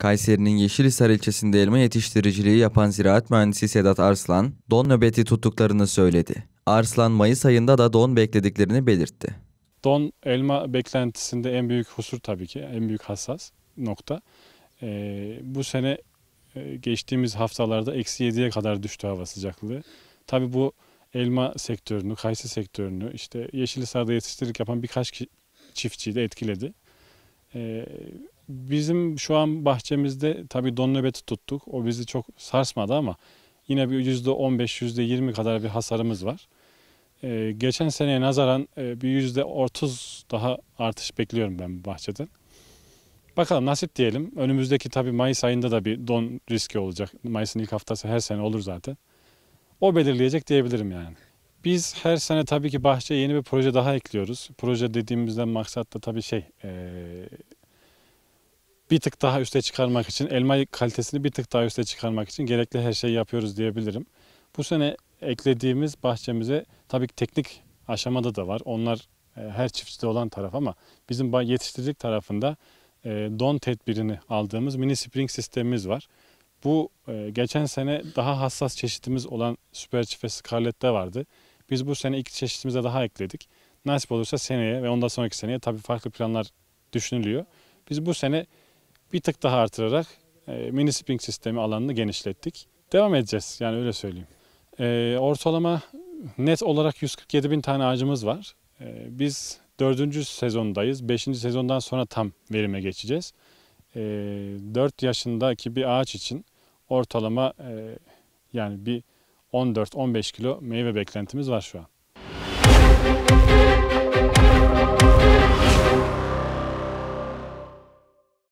Kayseri'nin Yeşilhisar ilçesinde elma yetiştiriciliği yapan ziraat mühendisi Sedat Arslan, don nöbeti tuttuklarını söyledi. Arslan Mayıs ayında da don beklediklerini belirtti. Don elma beklentisinde en büyük husur tabii ki, en büyük hassas nokta. Ee, bu sene e, geçtiğimiz haftalarda eksi 7'ye kadar düştü hava sıcaklığı. Tabii bu elma sektörünü, kayısı sektörünü, işte Yeşilhisar'da yetiştirik yapan birkaç çiftçiyi de etkiledi. Ee, bizim şu an bahçemizde tabii don nöbeti tuttuk. O bizi çok sarsmadı ama yine bir yüzde %15, %20 kadar bir hasarımız var. Ee, geçen seneye nazaran e, bir %30 daha artış bekliyorum ben bahçeden. Bakalım nasip diyelim. Önümüzdeki tabii Mayıs ayında da bir don riski olacak. Mayıs'ın ilk haftası her sene olur zaten. O belirleyecek diyebilirim yani. Biz her sene tabii ki bahçeye yeni bir proje daha ekliyoruz. Proje dediğimizden maksat da tabii şey, e, bir tık daha üste çıkarmak için, elma kalitesini bir tık daha üste çıkarmak için gerekli her şeyi yapıyoruz diyebilirim. Bu sene eklediğimiz bahçemize tabii ki teknik aşamada da var. Onlar e, her çiftçide olan taraf ama bizim yetiştiricilik tarafında e, don tedbirini aldığımız mini spring sistemimiz var. Bu e, geçen sene daha hassas çeşitimiz olan süper çift ve scarlette vardı. Biz bu sene iki çeşitimize daha ekledik. Nasip olursa seneye ve ondan sonraki seneye tabii farklı planlar düşünülüyor. Biz bu sene bir tık daha artırarak e, mini spring sistemi alanını genişlettik. Devam edeceğiz yani öyle söyleyeyim. E, ortalama net olarak 147 bin tane ağacımız var. E, biz dördüncü sezondayız. Beşinci sezondan sonra tam verime geçeceğiz. E, 4 yaşındaki bir ağaç için ortalama e, yani bir 14-15 kilo meyve beklentimiz var şu an.